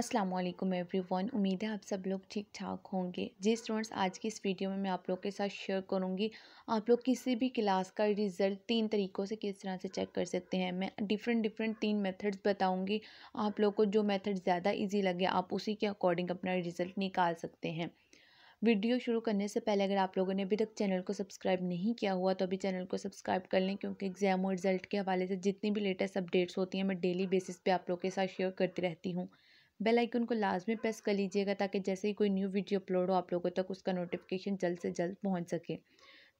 अस्सलाम वालेकुम एवरीवन उम्मीद है आप सब लोग ठीक ठाक होंगे जी स्टूडेंट्स आज की इस वीडियो में मैं आप लोग के साथ शेयर करूंगी आप लोग किसी भी क्लास का रिज़ल्ट तीन तरीक़ों से किस तरह से चेक कर सकते हैं मैं डिफरेंट डिफरेंट तीन मेथड्स बताऊंगी आप लोग को जो मेथड ज़्यादा इजी लगे आप उसी के अकॉर्डिंग अपना रिज़ल्ट निकाल सकते हैं वीडियो शुरू करने से पहले अगर आप लोगों ने अभी तक चैनल को सब्सक्राइब नहीं किया हुआ तो अभी चैनल को सब्सक्राइब कर लें क्योंकि एग्ज़ाम और रिज़ल्ट के हवाले से जितनी भी लेटेस्ट अपडेट्स होती हैं मैं डेली बेसिस पे आप लोग के साथ शेयर करती रहती हूँ बेल आइकन को लाजमी प्रेस कर लीजिएगा ताकि जैसे ही कोई न्यू वीडियो अपलोड हो आप लोगों तक उसका नोटिफिकेशन जल्द से जल्द पहुंच सके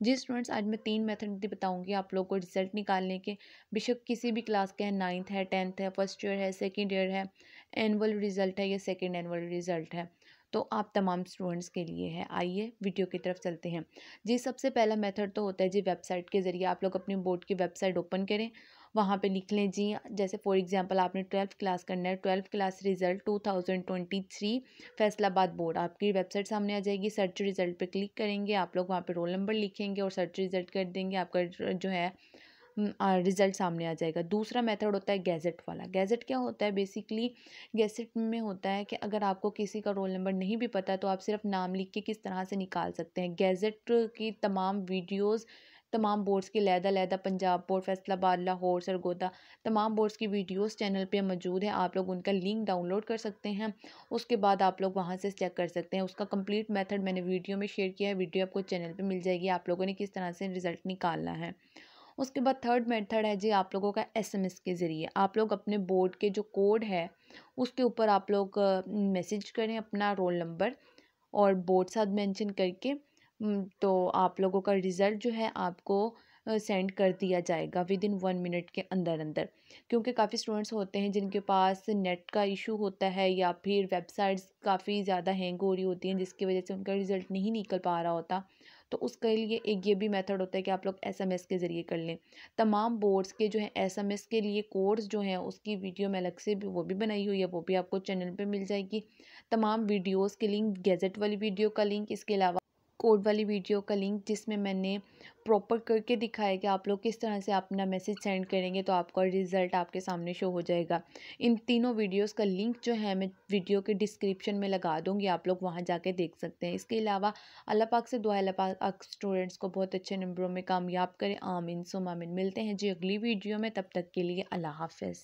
जी स्टूडेंट्स आज मैं तीन मेथड बताऊंगी आप लोगों को रिजल्ट निकालने के बेशक किसी भी क्लास के हैं नाइन्थ है टेंथ है फर्स्ट ईयर है सेकेंड ईयर है एनअल रिज़ल्ट है या सेकेंड एनअल रिज़ल्ट है तो आप तमाम स्टूडेंट्स के लिए है आइए वीडियो की तरफ चलते हैं जी सबसे पहला मेथड तो होता है जी वेबसाइट के ज़रिए आप लोग अपने बोर्ड की वेबसाइट ओपन करें वहाँ पे लिख लें जी जैसे फॉर एग्जांपल आपने ट्वेल्थ क्लास करना है twelfth class result two thousand twenty three Faisalabad board आपकी वेबसाइट सामने आ जाएगी सर्च रिजल्ट पे क्लिक करेंगे आप लोग वहाँ पे रोल नंबर लिखेंगे और सर्च रिजल्ट कर देंगे आपका जो है रिज़ल्ट सामने आ जाएगा दूसरा मेथड होता है गैजेट वाला गैजेट क्या होता है बेसिकली गैजेट में होता है कि अगर आपको किसी का रोल नंबर नहीं भी पता है तो आप सिर्फ नाम लिख के किस तरह से निकाल सकते हैं गैजेट की तमाम वीडियोस तमाम बोर्ड्स की लहदा लहदा पंजाब बोर्ड फैसलाबाद लाहौर सरगोदा तमाम बोर्ड्स की वीडियोस चैनल पे मौजूद है आप लोग उनका लिंक डाउनलोड कर सकते हैं उसके बाद आप लोग वहाँ से चेक कर सकते हैं उसका कंप्लीट मेथड मैंने वीडियो में शेयर किया है वीडियो आपको चैनल पर मिल जाएगी आप लोगों ने किस तरह से रिज़ल्ट निकालना है उसके बाद थर्ड मेथड है जी आप लोगों का एसएमएस के ज़रिए आप लोग अपने बोर्ड के जो कोड है उसके ऊपर आप लोग मैसेज करें अपना रोल नंबर और बोर्ड साथ मेंशन करके तो आप लोगों का रिज़ल्ट जो है आपको सेंड कर दिया जाएगा विद इन वन मिनट के अंदर अंदर क्योंकि काफ़ी स्टूडेंट्स होते हैं जिनके पास नेट का इशू होता है या फिर वेबसाइट्स काफ़ी ज़्यादा हैंग हो रही होती हैं जिसकी वजह से उनका रिज़ल्ट नहीं निकल पा रहा होता तो उसके लिए एक ये भी मेथड होता है कि आप लोग एसएमएस के ज़रिए कर लें तमाम बोर्ड्स के जो है एसएमएस के लिए कोर्स जो हैं उसकी वीडियो मैं अलग से भी वो भी बनाई हुई है वो भी आपको चैनल पर मिल जाएगी तमाम वीडियोज़ के लिंक गैजेट वाली वीडियो का लिंक इसके अलावा कोड वाली वीडियो का लिंक जिसमें मैंने प्रॉपर करके दिखाया कि आप लोग किस तरह से अपना मैसेज सेंड करेंगे तो आपका रिज़ल्ट आपके सामने शो हो जाएगा इन तीनों वीडियोस का लिंक जो है मैं वीडियो के डिस्क्रिप्शन में लगा दूंगी आप लोग वहां जाके देख सकते हैं इसके अलावा अल्लाह पाक से दुआ अल्लाह पाक स्टूडेंट्स को बहुत अच्छे नंबरों में कामयाब करें आमिन सुमामिन मिलते हैं जी अगली वीडियो में तब तक के लिए अल्लाह हाफ